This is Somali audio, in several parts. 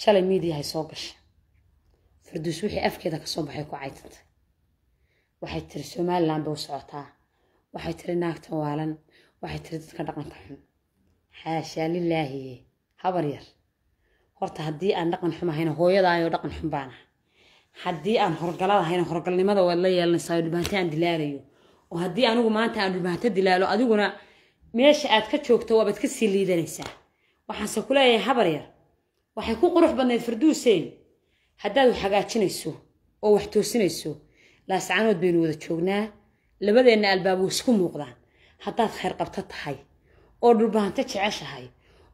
shalay miidiyahay soo gashay farduus wixii afkeeda kasoo baxay ku caytantay waxay tiri somalilan bay u socotaa waxay tiri naagta waalan waxay tiri dadka dhaqanka xun xaashaa lilaahiye habar yar horta haddii aan dhaqan xum ahayna hooyadaayo dhaqan xun baan haddii aan horgalad ahayna horgalnimada waad la yeelanaysaa oo aan dilaalayo oo haddii anigu maanta aan dhibaato dilaalo adiguna meesha aad ka joogto waabaad ka sii liidanaysaa waxaanse ku leeyahay habar yar waxay ku qurux badnayd farduuseen haddaad wax hagaajinayso oo wax toosinayso laascaanood baynu wada joognaa labadeenna albaab isku muuqdaan haddaad khayr qabto tahay oo dhulbahanto jeceshahay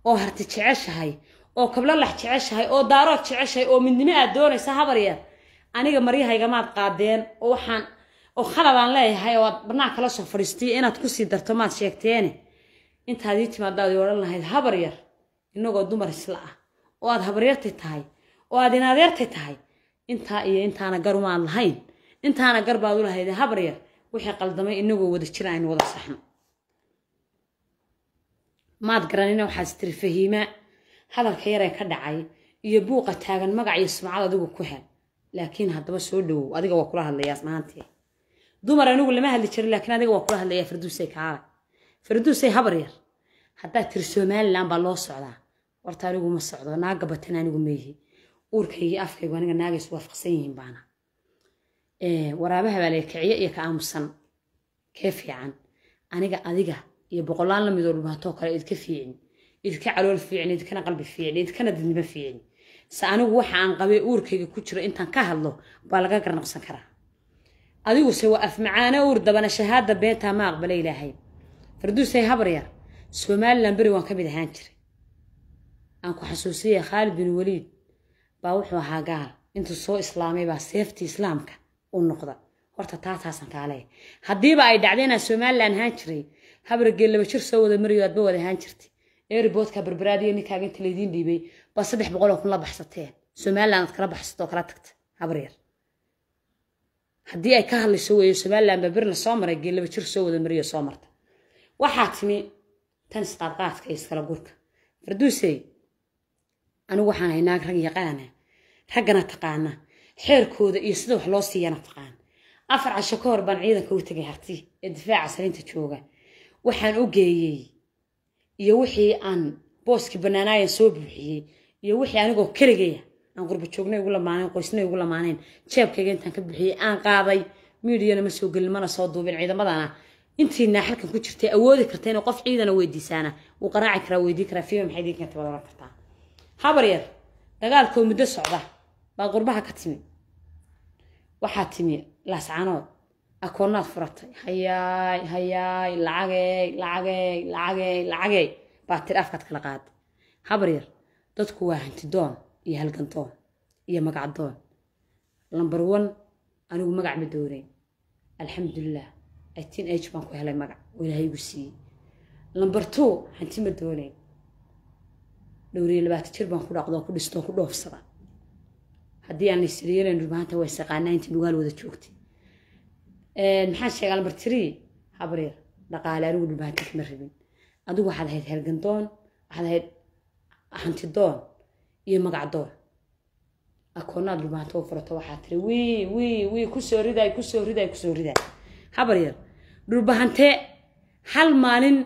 oo harti jeceshahay oo kablalax jeceshahay oo daarood jeceshahay oo midnimo aad doonaysa habaryar aniga maryahaygamaad qaadeen oo waxaan oo khaladaan leeyahay oo aad barnaanka la soo fadhiistay inaad ku sii darto maad sheegteene intaad ii timaadaad odhan lahayd habaryar innagoo dumar isla ah oo aad habaryarti tahay oo aad inadeerti tahay intaa iyo intaana garumaan lahayn intaana garbaad baad u lahayd habaryar wixii qaldamay inagoo wada jira aynu wada saxno maad garanina waxaas tiri fahiimaa hadalka yaree ka dhacay iyo buuqa taagan magac iyo sumcad adigu ku hel laakiin haddaba soo dhowow adiga waa kula hadlayaa maantee dumar anigu lama hadli jirin laakiin adiga waa kula hadlayaa farduusay kaala farduusay habaryar haddaad tiri somalilan baa loo socdaa warta anigu ma socdo naaga batan anigu meehi uurkayga afkaygu aniga naagaysu waafaqsan yihiin baana waraabaha baa lee kiciyo iyo ka aamusan kee fiican aniga adiga iyo boqolaan lamidoo dhulbaatoo kale idka fiicin idka calool fiicin idkana qalbi fiicin idkana dadniba fiicin se anigu waxa aan qabee uurkayga ku jiro intaan ka hadlo baa laga garnaqsan karaa adiguse waa afmacaana uur dabana shahaada beentaa ma aqbala ilaahay farduusay habar yar somalilan beri waan ka mid ahaan jiray aan ku xasuusinaya khaalid bin waliid baa wuxuu ahaa gaal intuu soo islaamay baa seeftii islaamka u noqda horta taataasaan kaaleeya haddiiba ay dhacday somalilan ahaan jiray habargeel laba jir soo wada marayo aadba wada ahaan jirtay erboodka barbaraadiyo ninkaaga inta laydiin dhiibay baa saddex boqoloo kun la baxsateen somalilan aad kala baxsatoo kala tagta habar haddii ay ka hadlayso weeyo somalilan baa berna soo maray geel laba jir soo wada marayo soo marta waxaa timi tan isqaabqaadka iyo iskala gurka farduusey anigu waxaan hay naag rag yaqaana raggana taqaana xeerkooda iyo sida wax loo siiyana taqaan afar casho ka hor baan ciidanka u tegay harti ee difaaca salinta jooga waxaan u geeyey iyo wixii aan booskii banaanaayan soo buuxiyey iyo wixii anigoo keligaya aan qurba joogna igu lamaaneen qoysna igu lamaaneen jeebkayga intaan ka buuxiyey aan qaaday miidiyana ma soo gelin mana soo duubin ciidamadana intii naaxalkan ku jirtay awoodi karta inuu qof ciidana weydiisaana wuu qaraaci karaa weydii karaa fiima maxay diinkan tabadala kartaa habar yar dagaalkoo muddo socda baa qurbaha ka timi waxaa timi laascanood akoonaad furatay hayaay hayaay lacagey lacagey lacagey lacagey baa tir afkaad kala qaaday habar yar dadku waa hantidoon iyo halgandoon iyo magacdoon lambar one anigu magac ma doonayn alxamdulilah itin h baan ku helay magac oo ilahaygu siiyey lambar two hanti ma dooneyn dhowriyo labaatan jir baan ku dhaqdo ku dhistoo adigu waxaad ahayd hergandoon waxaad ahayd hantidoon iyo magacdoon akoonaad dhulmaanta u furato waxaa tiri wii wii wii kusoo ridaay kusoo ridaay kusoo ridaay habaryar dhulbahante hal maalin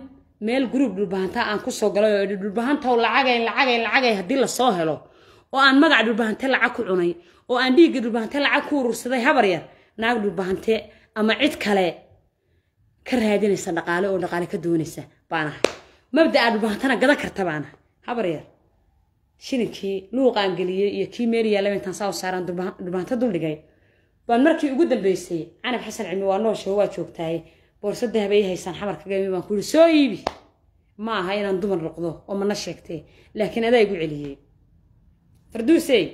meel gruub dhulbahantaa aan kusoo galay dhulbahantaw lacagay lacagay lacagay haddii lasoo helo oo aan magac dhulbahante lacag ku cunay oo aan dhiigga dhulbahante lacag ku urursaday habar yar naag dhulbahante ama cid kale ka raadinaysa dhaqaale oo dhaqaale ka doonaysa baanaha mabda'a dhulbahantana gadan karta baanaha habar yar shilinkii luuqaan geliyey iyo kii meeliyaa labayntan saa u saaraan dhulbahante duldhigay baan markii ugu dambeysay canab xasan cilmi waa nooshe waa joogtaay borsada habay haysaan xamarka gami baan kuyihi soo iibi ma aha inaan dumar noqdo oo mana sheegtee laakiin adaa igu celiyey farduusey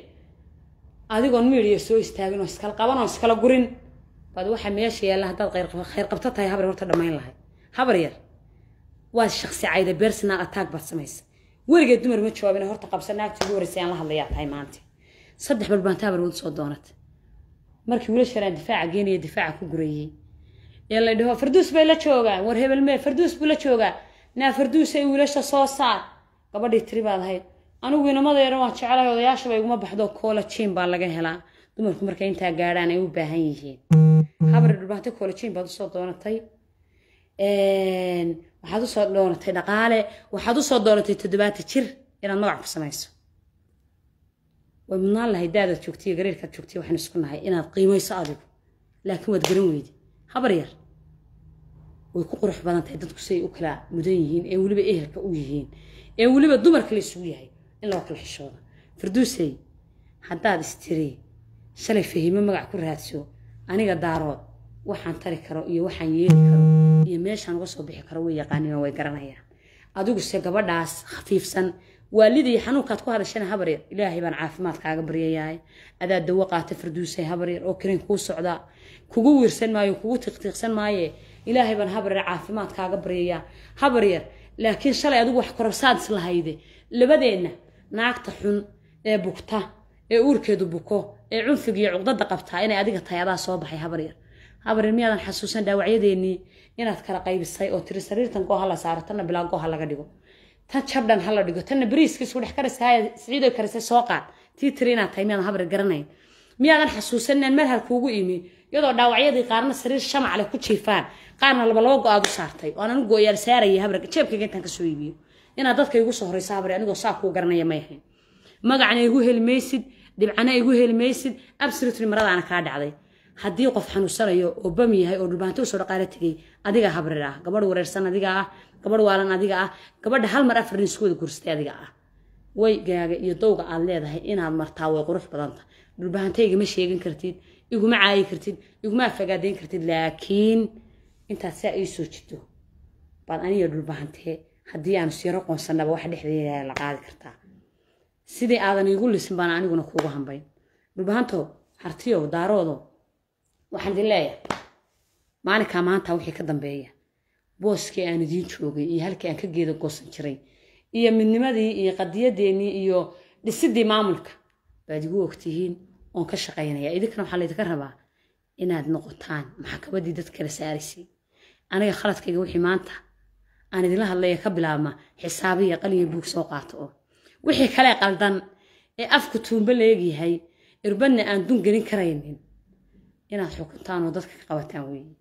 adigoon miidiya soo istaagin oo iskala qaban oo iskala gurin baad waxaa meesha yaalla haddaad khayr qabto tahay habar horta dhammayn lahay habar yar waad shaksi cayda beersinaal ataag baad samaysa weligeed dumar ma jawaabin horta qabsa naagtii ugu horreysay aan la hadlayaa tahay maanta saddex balbaanta habar wad soo doonat markii wiilashana difaaca geenaya difaaca ku gurayey yala dhaho farduus bay la joogaa war hebelmee farduus buu la joogaa naa farduusay wiilasha soo saar gabadhii tiri baad ahayd anigu inamadaydan waan jecelahay odayaashaba iguma baxdo koolajiin baa laga helaa dumarku markay intaa gaadhaan ay u baahan yihiin habar dhurbaante koolajiin baad usoo doonatay waxaad usoo doonatay dhaqaale waxaad usoo doonatay toddobaatan jir inaad magac ku samayso way mudnaan lahay daadaad joogtiyo gariirkaad joogtiyo waxaan isku nahay inaad qiimayso adigu laakiin waad garan weydi habar yar way ku qurux badan tahay dadku siay u kala mudan yihiin ee weliba ehelka u yihiin ee weliba dumarka la yahay in loo kala xishooda farduusey haddaad istiri shalay fahimo magac ku raadso aniga daarood waxaan tari karo iyo waxaan yeeli karo iyo meeshaan uga soo bixi karo way yaqaaniin way garanayaan adiguse gabadhaas khafiifsan waalidii xanuunkaad ku hadashana habar yar ilaahay baan caafimaadkaaga baryayahay adaa dawo qaata farduusay habar yar oo karin kuu socda kugu wiirsan maayo kugu tiqtiiqsan maaye ilaahay baan habaryar caafimaad kaaga baryayaa habaryar laakiin shalay adigu wax kororsaadis lahayde labadeenna naagta xun ee bugta ee uurkeedu buko ee cunfigiiyo cuqdada qabtaa inay adiga tahay soo baxay habaryar habaryar miyaadan xasuusan dhaawacyadeenii inaad kala qaybisay oo tiri sariirtan goo ha saaro tanna bilaan goo ha dhigo tan jabdhan ha dhigo tanna bariiska dhex karasaaya siciidoy karasay soo qaad tii tiri inaad tahay miyaadan habaryar garanayn miyaadan xasuusan inaan marhal imi iyadoo dhaawacyadii qaarna sariir shamac leh ku jiifaan qaarna laba laba go-aad u saartay oo anigu gooyaan saaraya habar jeebkayga intaan kasoo iibiyo inaad dadka igu soo horeysa habar anigoo saa kuu garanaya may ahayn magacna igu helmaysid dhibcana igu helmaysid absolutely maradaana kaa dhacday haddii qof xanuunsanayo oo bam yahay oo dhulbaanto usoo dhaqaalo tegay adiga habrir ah gabadh wareersan adiga ah gabadh waalan adiga ah gabadha hal mar afar nin isku guursatay adiga ah waygaaga iyo dowga aad leedahay inaad martaa way qurux badanta dhulbaantay igama sheegan kartid iguma caayi kartid iguma afagaadeyn kartid laakiin intaad saa ii soo jido baad aniga dhulbahantee haddii aanu siiro qoonsanaba wax dhexdeeda la qaadi kartaa sidii aadan iigu lisin baan aniguna kuugu hambayn dhulbahanto hartiyow daaroodo waxaan idin leeyahay maalinkaa maanta wixii ka dambeeya booskii aan idiin joogay iyo halkii aan ka geeda goosan jiray iyo midnimadii iyo qadiyadeenii iyo dhisidii maamulka baad igu ogtihiin oon ka shaqaynaya idinkana waxaa laydinka rabaa inaad noqotaan maxakabadii dad kala saaraysay aniga khaladkayga wixii maanta aan idinla hadlaya ka bilaabma xisaabiya qaliya buug soo qaato oo wixii kale qaldan ee afku tuumba leegyahay irbadna aan dun gelin karaynin inaad xukuntaan oo dadka ka qabataan weeye